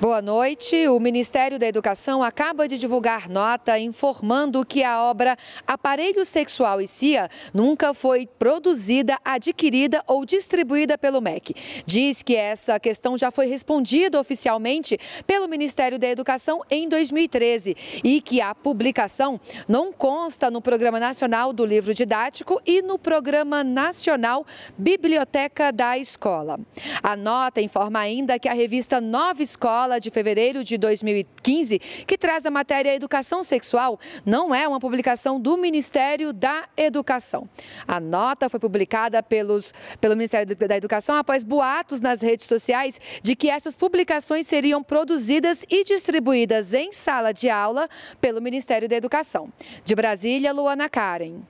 Boa noite. O Ministério da Educação acaba de divulgar nota informando que a obra Aparelho Sexual e CIA nunca foi produzida, adquirida ou distribuída pelo MEC. Diz que essa questão já foi respondida oficialmente pelo Ministério da Educação em 2013 e que a publicação não consta no Programa Nacional do Livro Didático e no Programa Nacional Biblioteca da Escola. A nota informa ainda que a revista Nova Escola Escola de fevereiro de 2015, que traz a matéria Educação Sexual, não é uma publicação do Ministério da Educação. A nota foi publicada pelos, pelo Ministério da Educação após boatos nas redes sociais de que essas publicações seriam produzidas e distribuídas em sala de aula pelo Ministério da Educação. De Brasília, Luana Karen.